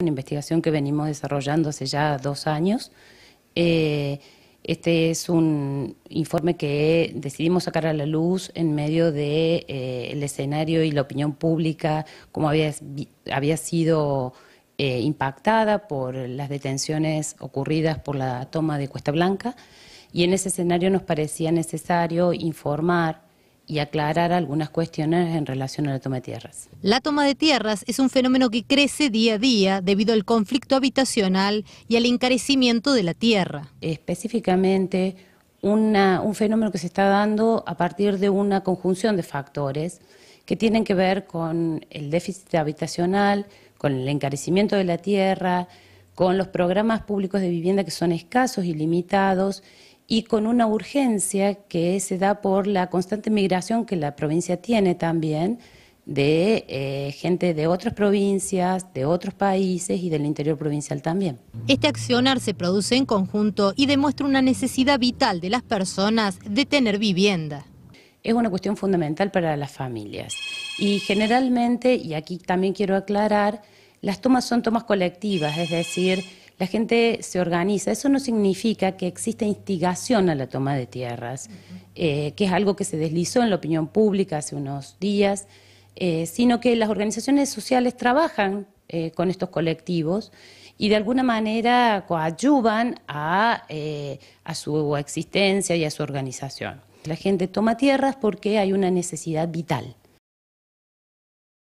Una investigación que venimos desarrollando hace ya dos años. Eh, este es un informe que decidimos sacar a la luz en medio del de, eh, escenario y la opinión pública, como había, sido eh, impactada por las detenciones ocurridas por la toma de Cuesta Blanca. Y en ese escenario nos parecía necesario informar y aclarar algunas cuestiones en relación a la toma de tierras. La toma de tierras es un fenómeno que crece día a día debido al conflicto habitacional y al encarecimiento de la tierra. Específicamente, una, un fenómeno que se está dando a partir de una conjunción de factores que tienen que ver con el déficit habitacional, con el encarecimiento de la tierra, con los programas públicos de vivienda que son escasos y limitados y con una urgencia que se da por la constante migración que la provincia tiene también de eh, gente de otras provincias, de otros países y del interior provincial también. Este accionar se produce en conjunto y demuestra una necesidad vital de las personas de tener vivienda. Es una cuestión fundamental para las familias y generalmente, y aquí también quiero aclarar, las tomas son tomas colectivas, es decir, la gente se organiza. Eso no significa que exista instigación a la toma de tierras, eh, que es algo que se deslizó en la opinión pública hace unos días, eh, sino que las organizaciones sociales trabajan eh, con estos colectivos y de alguna manera coadyuvan a su existencia y a su organización. La gente toma tierras porque hay una necesidad vital.